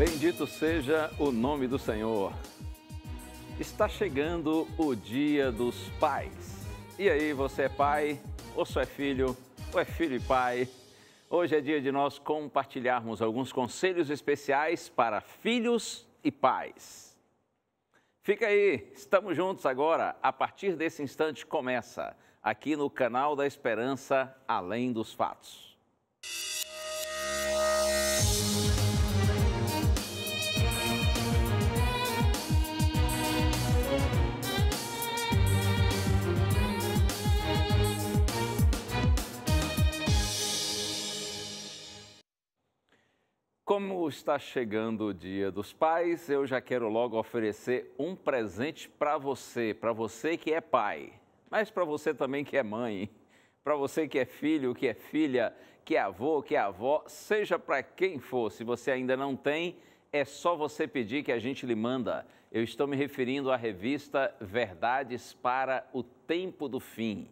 Bendito seja o nome do Senhor. Está chegando o dia dos pais. E aí, você é pai? Ou só é filho? Ou é filho e pai? Hoje é dia de nós compartilharmos alguns conselhos especiais para filhos e pais. Fica aí, estamos juntos agora. A partir desse instante começa aqui no canal da Esperança Além dos Fatos. Como está chegando o Dia dos Pais, eu já quero logo oferecer um presente para você, para você que é pai, mas para você também que é mãe, para você que é filho, que é filha, que é avô, que é avó, seja para quem for, se você ainda não tem, é só você pedir que a gente lhe manda. Eu estou me referindo à revista Verdades para o Tempo do Fim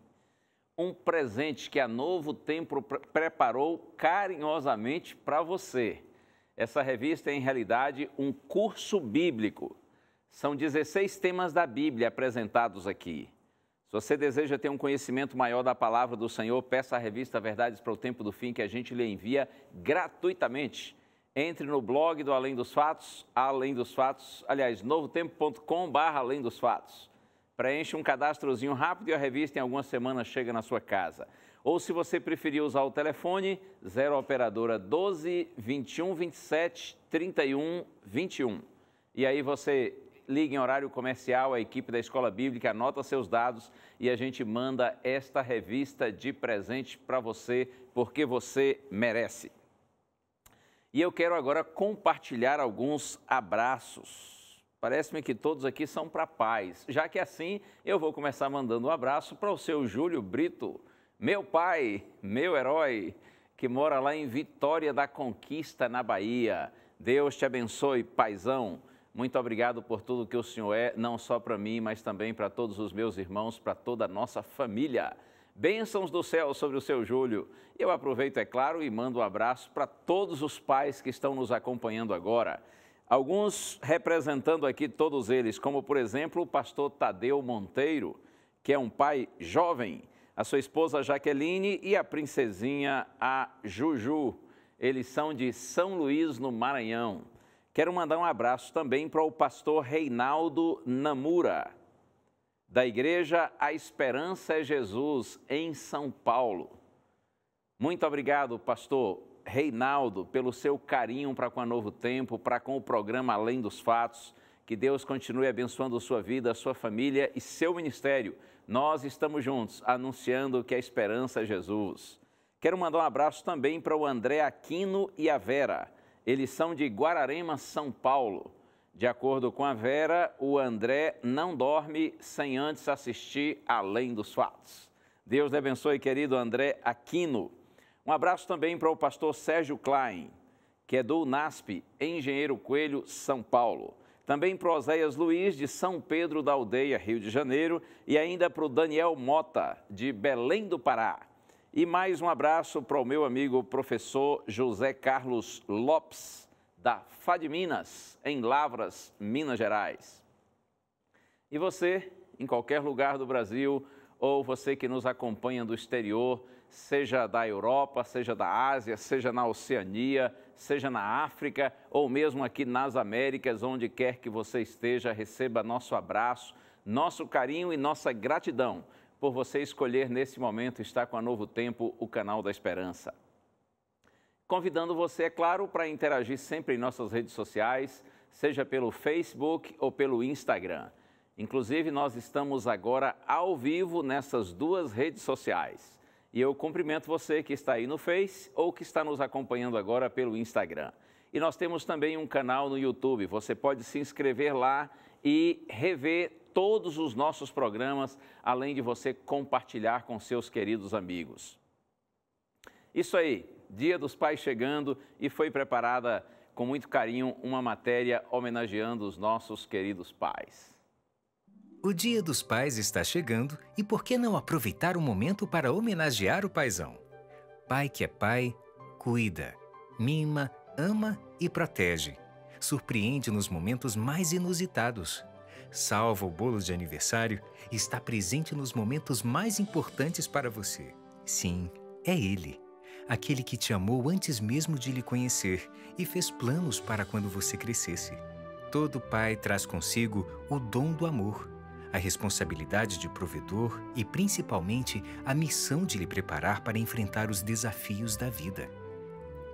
um presente que a Novo Tempo preparou carinhosamente para você. Essa revista é, em realidade, um curso bíblico. São 16 temas da Bíblia apresentados aqui. Se você deseja ter um conhecimento maior da palavra do Senhor, peça a revista Verdades para o Tempo do Fim, que a gente lhe envia gratuitamente. Entre no blog do Além dos Fatos, Além dos Fatos, aliás, novotempo.com.br Além dos Fatos. Preencha um cadastrozinho rápido e a revista em algumas semanas chega na sua casa. Ou se você preferir usar o telefone, 0 operadora 12 21 27 31 21. E aí você liga em horário comercial, a equipe da Escola Bíblica anota seus dados e a gente manda esta revista de presente para você, porque você merece. E eu quero agora compartilhar alguns abraços. Parece-me que todos aqui são para paz. Já que assim, eu vou começar mandando um abraço para o seu Júlio Brito, meu pai, meu herói, que mora lá em Vitória da Conquista, na Bahia. Deus te abençoe, paizão. Muito obrigado por tudo que o Senhor é, não só para mim, mas também para todos os meus irmãos, para toda a nossa família. Bênçãos do céu sobre o seu Júlio. Eu aproveito, é claro, e mando um abraço para todos os pais que estão nos acompanhando agora. Alguns representando aqui todos eles, como por exemplo o pastor Tadeu Monteiro, que é um pai jovem a sua esposa Jaqueline e a princesinha a Juju. Eles são de São Luís, no Maranhão. Quero mandar um abraço também para o pastor Reinaldo Namura, da Igreja A Esperança é Jesus, em São Paulo. Muito obrigado, pastor Reinaldo, pelo seu carinho para com a Novo Tempo, para com o programa Além dos Fatos. Que Deus continue abençoando sua vida, sua família e seu ministério. Nós estamos juntos, anunciando que a esperança é Jesus. Quero mandar um abraço também para o André Aquino e a Vera. Eles são de Guararema, São Paulo. De acordo com a Vera, o André não dorme sem antes assistir Além dos Fatos. Deus lhe abençoe, querido André Aquino. Um abraço também para o pastor Sérgio Klein, que é do NASP, Engenheiro Coelho, São Paulo também para Oséias Luiz, de São Pedro da Aldeia, Rio de Janeiro, e ainda para o Daniel Mota, de Belém do Pará. E mais um abraço para o meu amigo professor José Carlos Lopes, da FAD Minas, em Lavras, Minas Gerais. E você, em qualquer lugar do Brasil, ou você que nos acompanha do exterior, seja da Europa, seja da Ásia, seja na Oceania, seja na África ou mesmo aqui nas Américas, onde quer que você esteja, receba nosso abraço, nosso carinho e nossa gratidão por você escolher nesse momento estar com a Novo Tempo, o canal da esperança. Convidando você, é claro, para interagir sempre em nossas redes sociais, seja pelo Facebook ou pelo Instagram. Inclusive, nós estamos agora ao vivo nessas duas redes sociais. E eu cumprimento você que está aí no Face ou que está nos acompanhando agora pelo Instagram. E nós temos também um canal no YouTube. Você pode se inscrever lá e rever todos os nossos programas, além de você compartilhar com seus queridos amigos. Isso aí, Dia dos Pais chegando e foi preparada com muito carinho uma matéria homenageando os nossos queridos pais. O Dia dos Pais está chegando e por que não aproveitar o momento para homenagear o paizão? Pai que é pai, cuida, mima, ama e protege. Surpreende nos momentos mais inusitados. Salva o bolo de aniversário e está presente nos momentos mais importantes para você. Sim, é ele. Aquele que te amou antes mesmo de lhe conhecer e fez planos para quando você crescesse. Todo pai traz consigo o dom do amor a responsabilidade de provedor e, principalmente, a missão de lhe preparar para enfrentar os desafios da vida.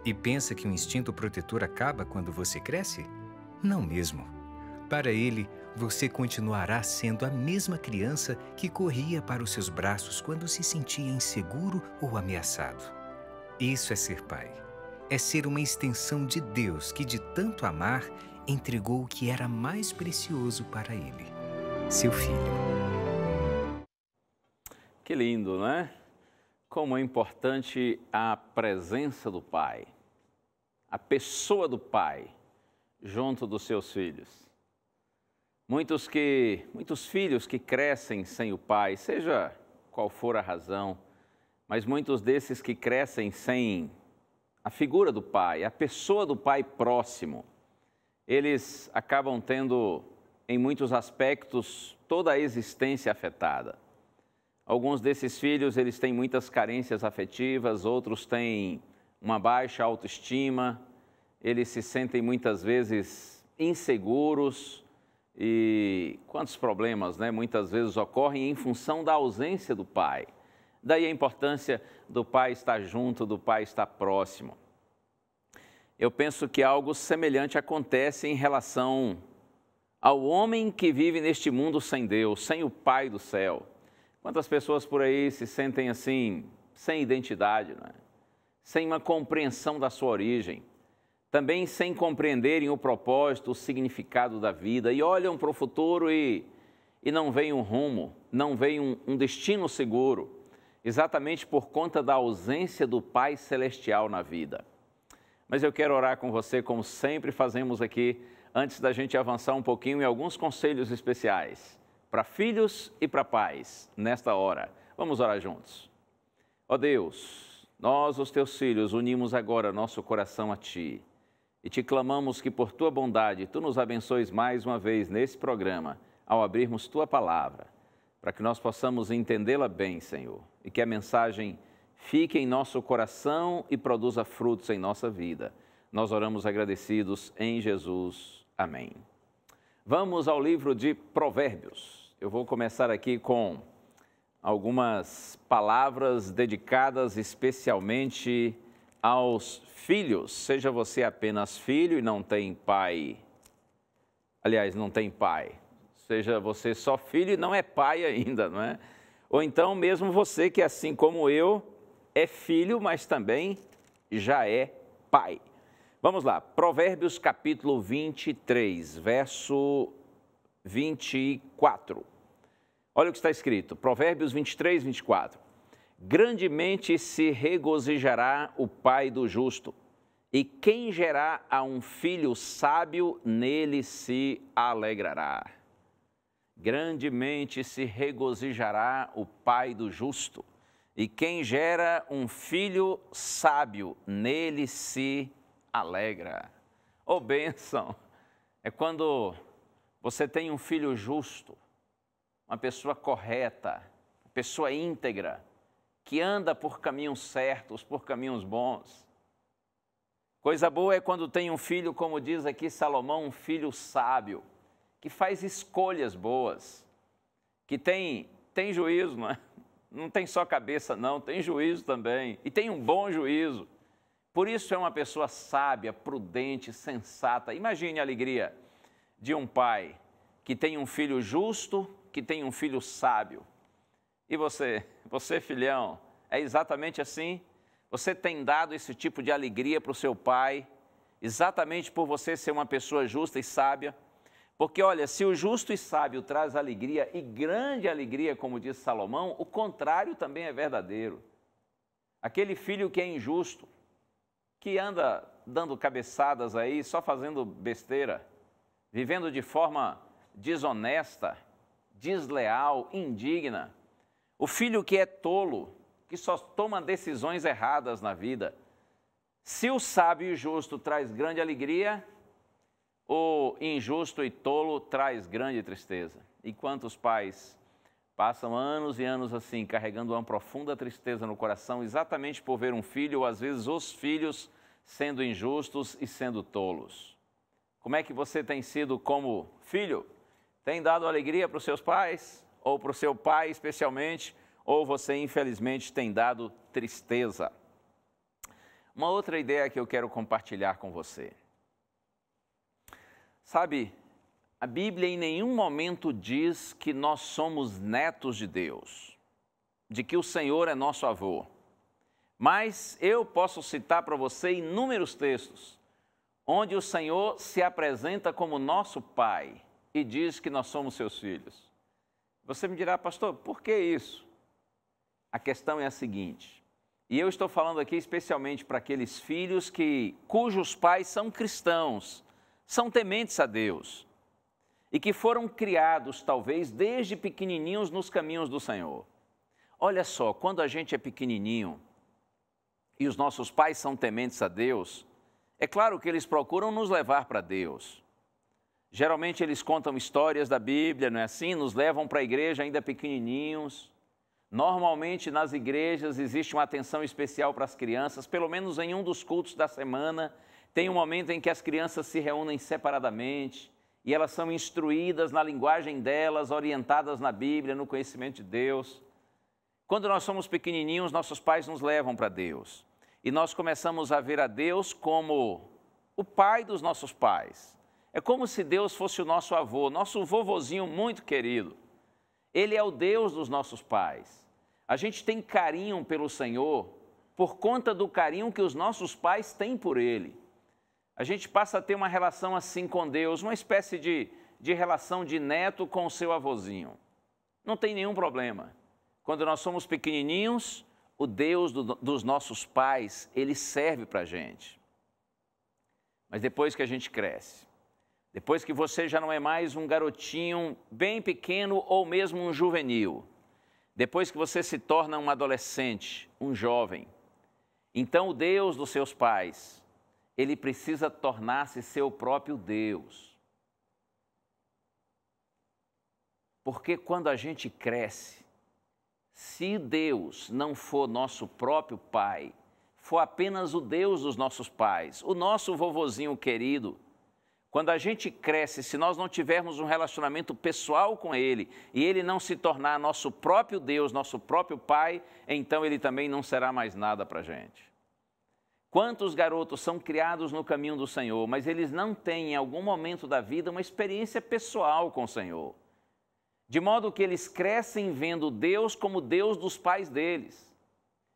E pensa que o instinto protetor acaba quando você cresce? Não mesmo. Para ele, você continuará sendo a mesma criança que corria para os seus braços quando se sentia inseguro ou ameaçado. Isso é ser pai. É ser uma extensão de Deus que, de tanto amar, entregou o que era mais precioso para ele seu filho. Que lindo, né? Como é importante a presença do pai, a pessoa do pai junto dos seus filhos. Muitos que, muitos filhos que crescem sem o pai, seja qual for a razão, mas muitos desses que crescem sem a figura do pai, a pessoa do pai próximo, eles acabam tendo em muitos aspectos, toda a existência afetada. Alguns desses filhos, eles têm muitas carências afetivas, outros têm uma baixa autoestima, eles se sentem muitas vezes inseguros e quantos problemas, né, muitas vezes ocorrem em função da ausência do pai. Daí a importância do pai estar junto, do pai estar próximo. Eu penso que algo semelhante acontece em relação ao homem que vive neste mundo sem Deus, sem o Pai do céu. Quantas pessoas por aí se sentem assim, sem identidade, é? sem uma compreensão da sua origem, também sem compreenderem o propósito, o significado da vida, e olham para o futuro e, e não veem um rumo, não veem um, um destino seguro, exatamente por conta da ausência do Pai Celestial na vida. Mas eu quero orar com você, como sempre fazemos aqui antes da gente avançar um pouquinho em alguns conselhos especiais para filhos e para pais nesta hora. Vamos orar juntos. Ó oh Deus, nós, os teus filhos, unimos agora nosso coração a ti e te clamamos que por tua bondade tu nos abençoes mais uma vez nesse programa ao abrirmos tua palavra, para que nós possamos entendê-la bem, Senhor, e que a mensagem fique em nosso coração e produza frutos em nossa vida. Nós oramos agradecidos em Jesus. Amém. Vamos ao livro de Provérbios. Eu vou começar aqui com algumas palavras dedicadas especialmente aos filhos. Seja você apenas filho e não tem pai. Aliás, não tem pai. Seja você só filho e não é pai ainda, não é? Ou então mesmo você que assim como eu é filho, mas também já é pai. Vamos lá, Provérbios capítulo 23, verso 24. Olha o que está escrito, Provérbios 23, 24. Grandemente se regozijará o pai do justo, e quem gerar a um filho sábio, nele se alegrará. Grandemente se regozijará o pai do justo, e quem gera um filho sábio, nele se alegrará alegra. Ô oh, bênção! É quando você tem um filho justo, uma pessoa correta, pessoa íntegra, que anda por caminhos certos, por caminhos bons. Coisa boa é quando tem um filho, como diz aqui Salomão, um filho sábio, que faz escolhas boas, que tem, tem juízo, não é? Não tem só cabeça, não, tem juízo também, e tem um bom juízo. Por isso é uma pessoa sábia, prudente, sensata. Imagine a alegria de um pai que tem um filho justo, que tem um filho sábio. E você, você filhão, é exatamente assim? Você tem dado esse tipo de alegria para o seu pai, exatamente por você ser uma pessoa justa e sábia? Porque olha, se o justo e sábio traz alegria e grande alegria, como diz Salomão, o contrário também é verdadeiro. Aquele filho que é injusto, que anda dando cabeçadas aí, só fazendo besteira, vivendo de forma desonesta, desleal, indigna. O filho que é tolo, que só toma decisões erradas na vida. Se o sábio e justo traz grande alegria, o injusto e tolo traz grande tristeza. E quantos pais Passam anos e anos assim, carregando uma profunda tristeza no coração, exatamente por ver um filho, ou às vezes os filhos, sendo injustos e sendo tolos. Como é que você tem sido como filho? Tem dado alegria para os seus pais? Ou para o seu pai especialmente? Ou você, infelizmente, tem dado tristeza? Uma outra ideia que eu quero compartilhar com você. Sabe, a Bíblia em nenhum momento diz que nós somos netos de Deus, de que o Senhor é nosso avô. Mas eu posso citar para você inúmeros textos onde o Senhor se apresenta como nosso Pai e diz que nós somos seus filhos. Você me dirá, pastor, por que isso? A questão é a seguinte: e eu estou falando aqui especialmente para aqueles filhos que cujos pais são cristãos, são tementes a Deus e que foram criados, talvez, desde pequenininhos nos caminhos do Senhor. Olha só, quando a gente é pequenininho e os nossos pais são tementes a Deus, é claro que eles procuram nos levar para Deus. Geralmente eles contam histórias da Bíblia, não é assim? Nos levam para a igreja ainda pequenininhos. Normalmente nas igrejas existe uma atenção especial para as crianças, pelo menos em um dos cultos da semana, tem um momento em que as crianças se reúnem separadamente e elas são instruídas na linguagem delas, orientadas na Bíblia, no conhecimento de Deus. Quando nós somos pequenininhos, nossos pais nos levam para Deus e nós começamos a ver a Deus como o pai dos nossos pais. É como se Deus fosse o nosso avô, nosso vovozinho muito querido. Ele é o Deus dos nossos pais. A gente tem carinho pelo Senhor por conta do carinho que os nossos pais têm por Ele a gente passa a ter uma relação assim com Deus, uma espécie de, de relação de neto com o seu avôzinho. Não tem nenhum problema. Quando nós somos pequenininhos, o Deus do, dos nossos pais, ele serve para a gente. Mas depois que a gente cresce, depois que você já não é mais um garotinho bem pequeno ou mesmo um juvenil, depois que você se torna um adolescente, um jovem, então o Deus dos seus pais, ele precisa tornar-se seu próprio Deus. Porque quando a gente cresce, se Deus não for nosso próprio Pai, for apenas o Deus dos nossos pais, o nosso vovozinho querido, quando a gente cresce, se nós não tivermos um relacionamento pessoal com Ele e Ele não se tornar nosso próprio Deus, nosso próprio Pai, então Ele também não será mais nada para a gente. Quantos garotos são criados no caminho do Senhor, mas eles não têm em algum momento da vida uma experiência pessoal com o Senhor? De modo que eles crescem vendo Deus como Deus dos pais deles.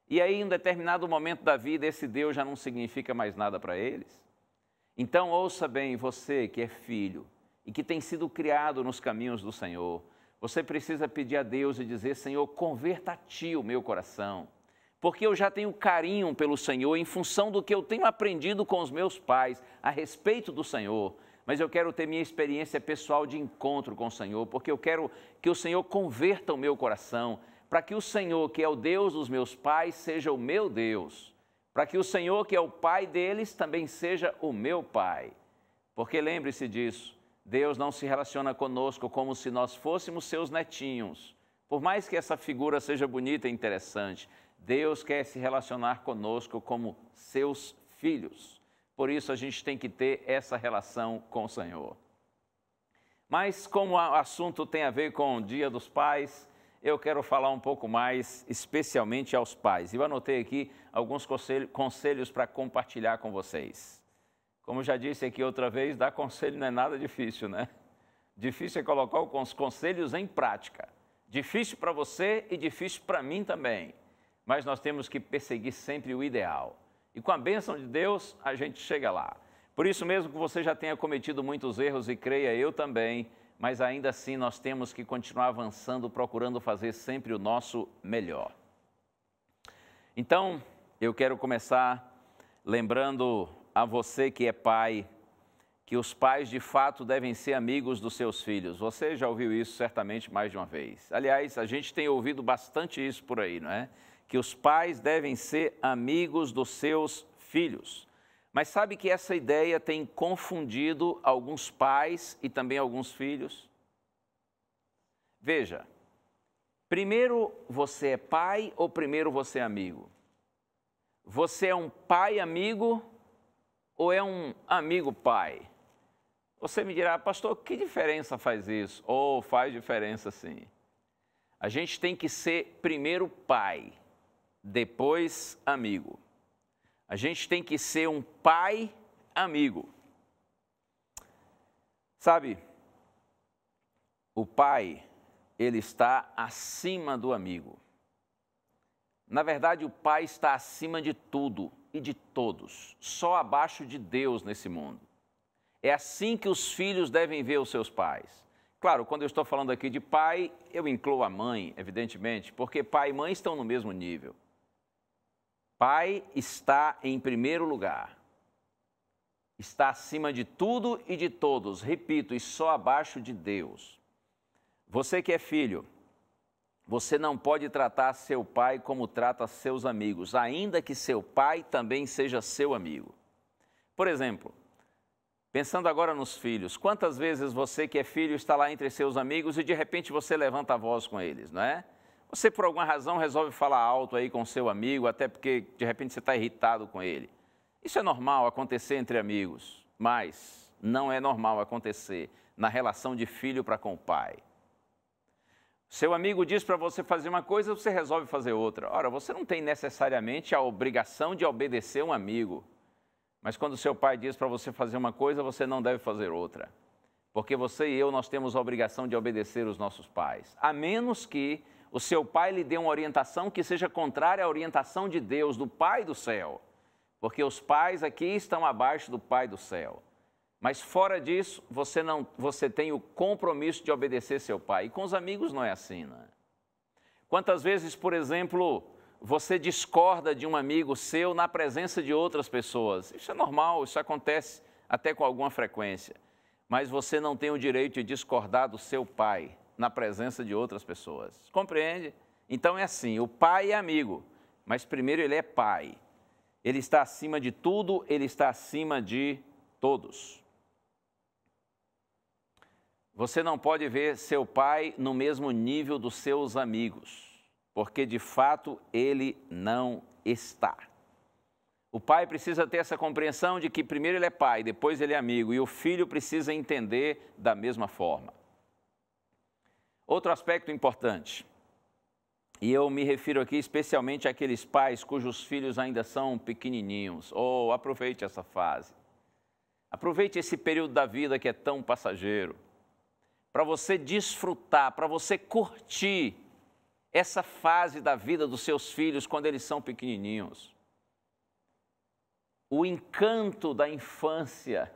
E aí, em um determinado momento da vida, esse Deus já não significa mais nada para eles. Então, ouça bem, você que é filho e que tem sido criado nos caminhos do Senhor, você precisa pedir a Deus e dizer: Senhor, converta a ti o meu coração porque eu já tenho carinho pelo Senhor em função do que eu tenho aprendido com os meus pais a respeito do Senhor. Mas eu quero ter minha experiência pessoal de encontro com o Senhor, porque eu quero que o Senhor converta o meu coração, para que o Senhor, que é o Deus dos meus pais, seja o meu Deus, para que o Senhor, que é o Pai deles, também seja o meu Pai. Porque lembre-se disso, Deus não se relaciona conosco como se nós fôssemos seus netinhos. Por mais que essa figura seja bonita e interessante, Deus quer se relacionar conosco como seus filhos. Por isso a gente tem que ter essa relação com o Senhor. Mas como o assunto tem a ver com o Dia dos Pais, eu quero falar um pouco mais, especialmente aos pais. Eu anotei aqui alguns conselhos para compartilhar com vocês. Como já disse aqui outra vez, dar conselho não é nada difícil, né? Difícil é colocar os conselhos em prática. Difícil para você e difícil para mim também mas nós temos que perseguir sempre o ideal. E com a bênção de Deus, a gente chega lá. Por isso mesmo que você já tenha cometido muitos erros e creia eu também, mas ainda assim nós temos que continuar avançando, procurando fazer sempre o nosso melhor. Então, eu quero começar lembrando a você que é pai, que os pais de fato devem ser amigos dos seus filhos. Você já ouviu isso certamente mais de uma vez. Aliás, a gente tem ouvido bastante isso por aí, não é? que os pais devem ser amigos dos seus filhos. Mas sabe que essa ideia tem confundido alguns pais e também alguns filhos? Veja, primeiro você é pai ou primeiro você é amigo? Você é um pai amigo ou é um amigo pai? Você me dirá, pastor, que diferença faz isso? Ou oh, faz diferença sim. A gente tem que ser primeiro pai depois amigo. A gente tem que ser um pai amigo. Sabe, o pai, ele está acima do amigo. Na verdade, o pai está acima de tudo e de todos, só abaixo de Deus nesse mundo. É assim que os filhos devem ver os seus pais. Claro, quando eu estou falando aqui de pai, eu incluo a mãe, evidentemente, porque pai e mãe estão no mesmo nível. Pai está em primeiro lugar. Está acima de tudo e de todos, repito, e só abaixo de Deus. Você que é filho, você não pode tratar seu pai como trata seus amigos, ainda que seu pai também seja seu amigo. Por exemplo, pensando agora nos filhos, quantas vezes você que é filho está lá entre seus amigos e de repente você levanta a voz com eles, não é? Você, por alguma razão, resolve falar alto aí com seu amigo, até porque de repente você está irritado com ele. Isso é normal acontecer entre amigos, mas não é normal acontecer na relação de filho para com o pai. Seu amigo diz para você fazer uma coisa, você resolve fazer outra. Ora, você não tem necessariamente a obrigação de obedecer um amigo. Mas quando seu pai diz para você fazer uma coisa, você não deve fazer outra. Porque você e eu, nós temos a obrigação de obedecer os nossos pais. A menos que o seu pai lhe dê uma orientação que seja contrária à orientação de Deus, do Pai do céu, porque os pais aqui estão abaixo do Pai do céu. Mas fora disso, você não, você tem o compromisso de obedecer seu pai. E com os amigos não é assim, né? Quantas vezes, por exemplo, você discorda de um amigo seu na presença de outras pessoas? Isso é normal, isso acontece até com alguma frequência. Mas você não tem o direito de discordar do seu pai na presença de outras pessoas. Compreende? Então é assim: o pai é amigo, mas primeiro ele é pai. Ele está acima de tudo, ele está acima de todos. Você não pode ver seu pai no mesmo nível dos seus amigos, porque de fato ele não está. O pai precisa ter essa compreensão de que primeiro ele é pai, depois ele é amigo, e o filho precisa entender da mesma forma. Outro aspecto importante, e eu me refiro aqui especialmente àqueles pais cujos filhos ainda são pequenininhos. Ou oh, aproveite essa fase. Aproveite esse período da vida que é tão passageiro para você desfrutar, para você curtir essa fase da vida dos seus filhos quando eles são pequenininhos. O encanto da infância,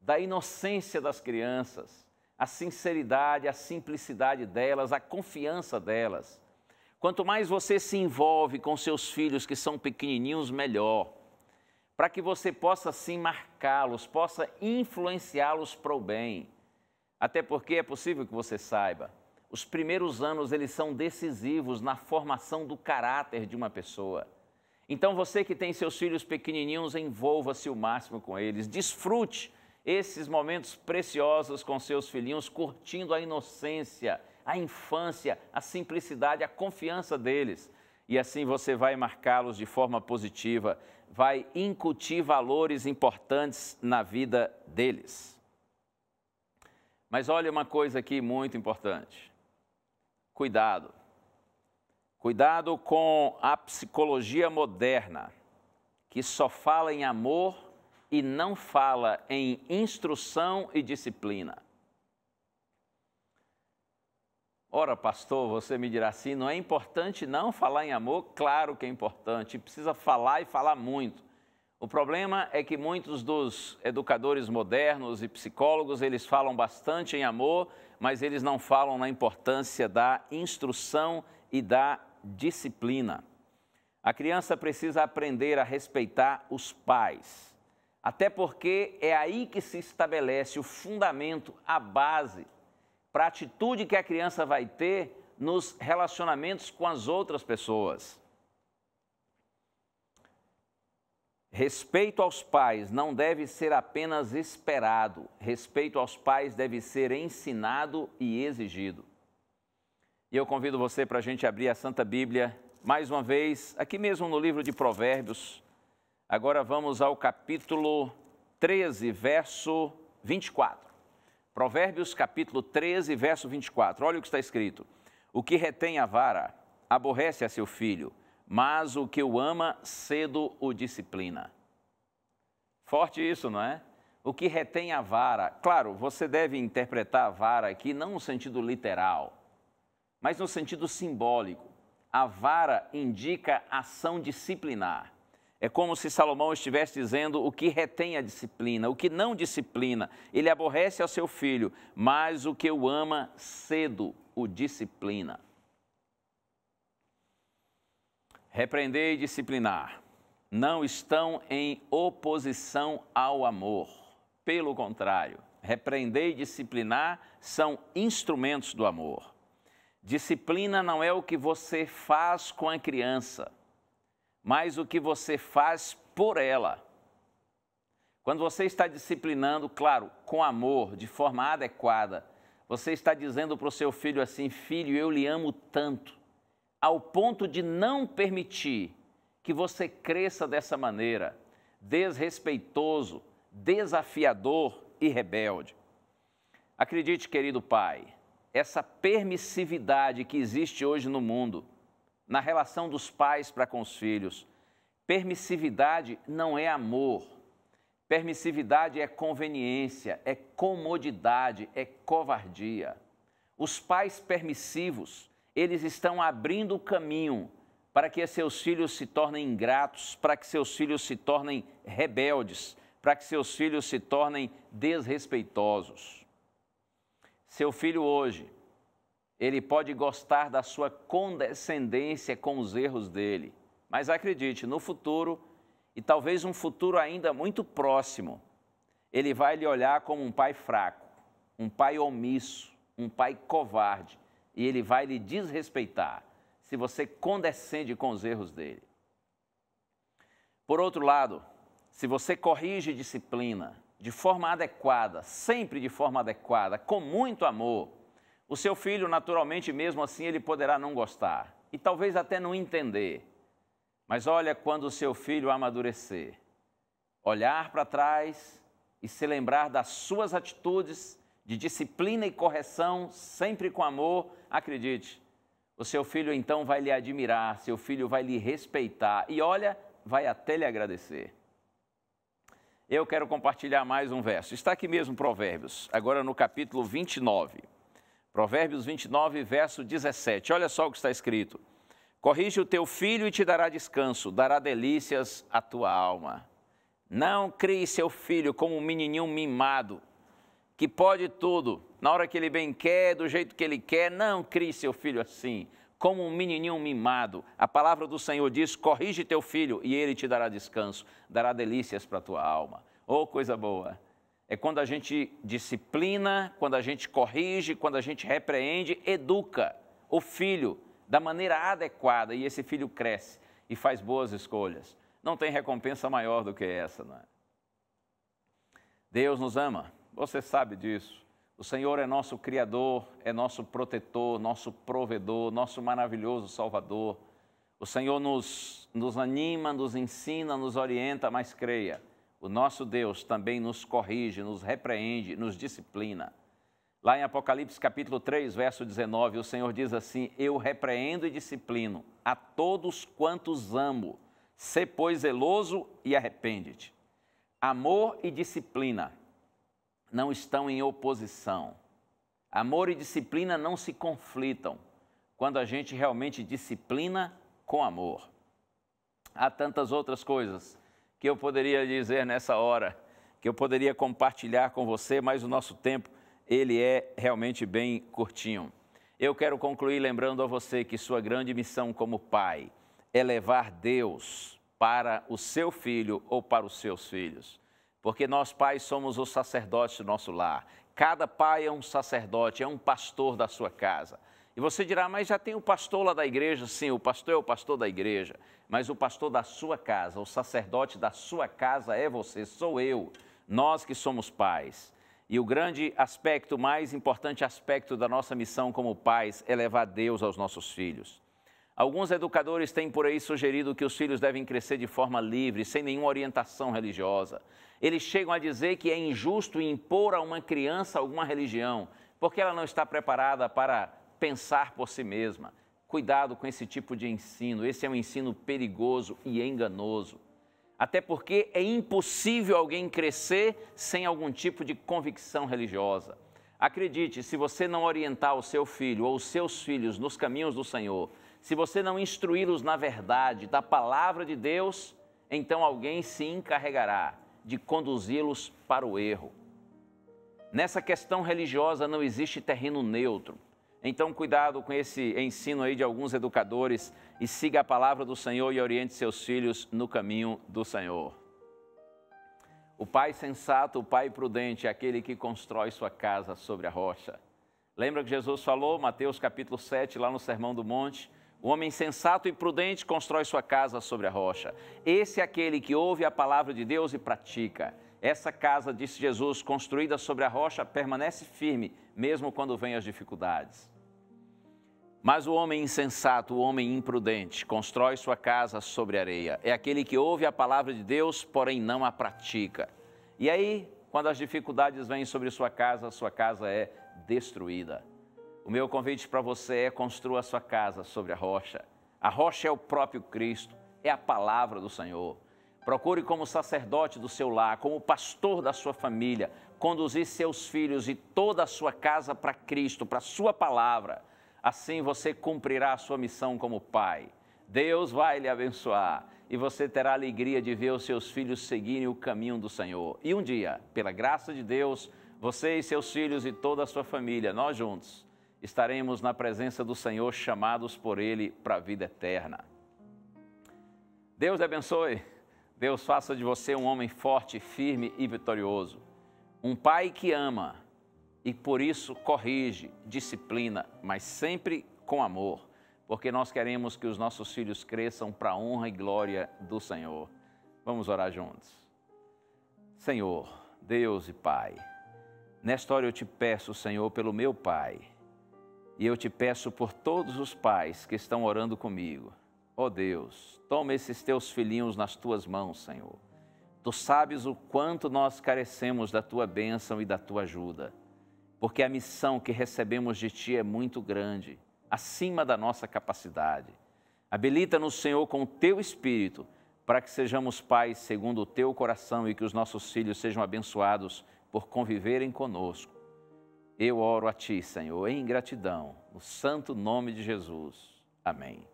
da inocência das crianças a sinceridade, a simplicidade delas, a confiança delas. Quanto mais você se envolve com seus filhos que são pequenininhos, melhor. Para que você possa sim marcá-los, possa influenciá-los para o bem. Até porque é possível que você saiba, os primeiros anos eles são decisivos na formação do caráter de uma pessoa. Então você que tem seus filhos pequenininhos, envolva-se o máximo com eles, desfrute esses momentos preciosos com seus filhinhos, curtindo a inocência, a infância, a simplicidade, a confiança deles. E assim você vai marcá-los de forma positiva, vai incutir valores importantes na vida deles. Mas olha uma coisa aqui muito importante. Cuidado. Cuidado com a psicologia moderna, que só fala em amor e não fala em instrução e disciplina. Ora, pastor, você me dirá assim: não é importante não falar em amor? Claro que é importante, precisa falar e falar muito. O problema é que muitos dos educadores modernos e psicólogos, eles falam bastante em amor, mas eles não falam na importância da instrução e da disciplina. A criança precisa aprender a respeitar os pais. Até porque é aí que se estabelece o fundamento, a base, para a atitude que a criança vai ter nos relacionamentos com as outras pessoas. Respeito aos pais não deve ser apenas esperado, respeito aos pais deve ser ensinado e exigido. E eu convido você para a gente abrir a Santa Bíblia mais uma vez, aqui mesmo no livro de Provérbios, Agora vamos ao capítulo 13, verso 24. Provérbios, capítulo 13, verso 24. Olha o que está escrito: O que retém a vara aborrece a seu filho, mas o que o ama cedo o disciplina. Forte isso, não é? O que retém a vara. Claro, você deve interpretar a vara aqui não no sentido literal, mas no sentido simbólico. A vara indica ação disciplinar. É como se Salomão estivesse dizendo o que retém a disciplina, o que não disciplina. Ele aborrece ao seu filho, mas o que o ama cedo o disciplina. Repreender e disciplinar não estão em oposição ao amor. Pelo contrário, repreender e disciplinar são instrumentos do amor. Disciplina não é o que você faz com a criança mas o que você faz por ela. Quando você está disciplinando, claro, com amor, de forma adequada, você está dizendo para o seu filho assim: Filho, eu lhe amo tanto, ao ponto de não permitir que você cresça dessa maneira, desrespeitoso, desafiador e rebelde. Acredite, querido pai, essa permissividade que existe hoje no mundo na relação dos pais para com os filhos. Permissividade não é amor. Permissividade é conveniência, é comodidade, é covardia. Os pais permissivos, eles estão abrindo o caminho para que seus filhos se tornem ingratos, para que seus filhos se tornem rebeldes, para que seus filhos se tornem desrespeitosos. Seu filho hoje ele pode gostar da sua condescendência com os erros dele, mas acredite, no futuro, e talvez um futuro ainda muito próximo, ele vai lhe olhar como um pai fraco, um pai omisso, um pai covarde, e ele vai lhe desrespeitar se você condescende com os erros dele. Por outro lado, se você corrige disciplina de forma adequada, sempre de forma adequada, com muito amor, o seu filho, naturalmente, mesmo assim, ele poderá não gostar e talvez até não entender. Mas olha quando o seu filho amadurecer, olhar para trás e se lembrar das suas atitudes de disciplina e correção, sempre com amor, acredite, o seu filho então vai lhe admirar, seu filho vai lhe respeitar e olha, vai até lhe agradecer. Eu quero compartilhar mais um verso. Está aqui mesmo Provérbios, agora no capítulo 29. Provérbios 29, verso 17. Olha só o que está escrito: Corrige o teu filho e te dará descanso, dará delícias à tua alma. Não crie seu filho como um menininho mimado, que pode tudo, na hora que ele bem quer, do jeito que ele quer. Não crie seu filho assim, como um menininho mimado. A palavra do Senhor diz: corrige teu filho e ele te dará descanso, dará delícias para a tua alma. Oh, coisa boa! é quando a gente disciplina, quando a gente corrige, quando a gente repreende, educa o filho da maneira adequada e esse filho cresce e faz boas escolhas. Não tem recompensa maior do que essa, não é? Deus nos ama, você sabe disso. O Senhor é nosso Criador, é nosso protetor, nosso provedor, nosso maravilhoso Salvador. O Senhor nos, nos anima, nos ensina, nos orienta, mas creia o nosso Deus também nos corrige, nos repreende, nos disciplina. Lá em Apocalipse capítulo 3, verso 19, o Senhor diz assim: Eu repreendo e disciplino a todos quantos amo. Sê, pois, zeloso e arrepende-te. Amor e disciplina não estão em oposição. Amor e disciplina não se conflitam quando a gente realmente disciplina com amor. Há tantas outras coisas que eu poderia dizer nessa hora, que eu poderia compartilhar com você, mas o nosso tempo, ele é realmente bem curtinho. Eu quero concluir lembrando a você que sua grande missão como pai é levar Deus para o seu filho ou para os seus filhos. Porque nós pais somos os sacerdotes do nosso lar. Cada pai é um sacerdote, é um pastor da sua casa. E você dirá, mas já tem o pastor lá da igreja. Sim, o pastor é o pastor da igreja, mas o pastor da sua casa, o sacerdote da sua casa é você, sou eu, nós que somos pais. E o grande aspecto, o mais importante aspecto da nossa missão como pais é levar Deus aos nossos filhos. Alguns educadores têm por aí sugerido que os filhos devem crescer de forma livre, sem nenhuma orientação religiosa. Eles chegam a dizer que é injusto impor a uma criança alguma religião, porque ela não está preparada para pensar por si mesma. Cuidado com esse tipo de ensino, esse é um ensino perigoso e enganoso. Até porque é impossível alguém crescer sem algum tipo de convicção religiosa. Acredite, se você não orientar o seu filho ou os seus filhos nos caminhos do Senhor, se você não instruí-los na verdade da palavra de Deus, então alguém se encarregará de conduzi-los para o erro. Nessa questão religiosa não existe terreno neutro. Então, cuidado com esse ensino aí de alguns educadores e siga a palavra do Senhor e oriente seus filhos no caminho do Senhor. O pai sensato, o pai prudente é aquele que constrói sua casa sobre a rocha. Lembra que Jesus falou, Mateus capítulo 7, lá no Sermão do Monte? O homem sensato e prudente constrói sua casa sobre a rocha. Esse é aquele que ouve a palavra de Deus e pratica. Essa casa, disse Jesus, construída sobre a rocha, permanece firme, mesmo quando vêm as dificuldades. Mas o homem insensato, o homem imprudente, constrói sua casa sobre areia. É aquele que ouve a palavra de Deus, porém não a pratica. E aí, quando as dificuldades vêm sobre sua casa, sua casa é destruída. O meu convite para você é construa sua casa sobre a rocha. A rocha é o próprio Cristo, é a palavra do Senhor. Procure como sacerdote do seu lar, como pastor da sua família, conduzir seus filhos e toda a sua casa para Cristo, para a sua palavra Assim você cumprirá a sua missão como pai. Deus vai lhe abençoar e você terá a alegria de ver os seus filhos seguirem o caminho do Senhor. E um dia, pela graça de Deus, você e seus filhos e toda a sua família, nós juntos, estaremos na presença do Senhor, chamados por Ele para a vida eterna. Deus lhe abençoe. Deus faça de você um homem forte, firme e vitorioso. Um pai que ama e por isso corrige, disciplina, mas sempre com amor, porque nós queremos que os nossos filhos cresçam para a honra e glória do Senhor. Vamos orar juntos. Senhor, Deus e Pai, nesta hora eu te peço, Senhor, pelo meu pai, e eu te peço por todos os pais que estão orando comigo. Ó oh Deus, toma esses teus filhinhos nas tuas mãos, Senhor. Tu sabes o quanto nós carecemos da tua bênção e da tua ajuda porque a missão que recebemos de Ti é muito grande, acima da nossa capacidade. Habilita-nos, Senhor, com o Teu Espírito, para que sejamos pais segundo o Teu coração e que os nossos filhos sejam abençoados por conviverem conosco. Eu oro a Ti, Senhor, em gratidão, no santo nome de Jesus. Amém.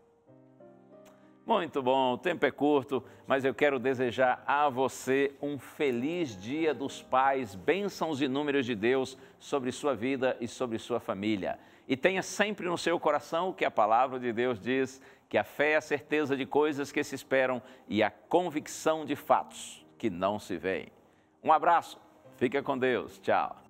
Muito bom, o tempo é curto, mas eu quero desejar a você um feliz Dia dos Pais, bênçãos inúmeras de Deus sobre sua vida e sobre sua família. E tenha sempre no seu coração o que a palavra de Deus diz, que a fé é a certeza de coisas que se esperam e a convicção de fatos que não se veem. Um abraço, fica com Deus, tchau.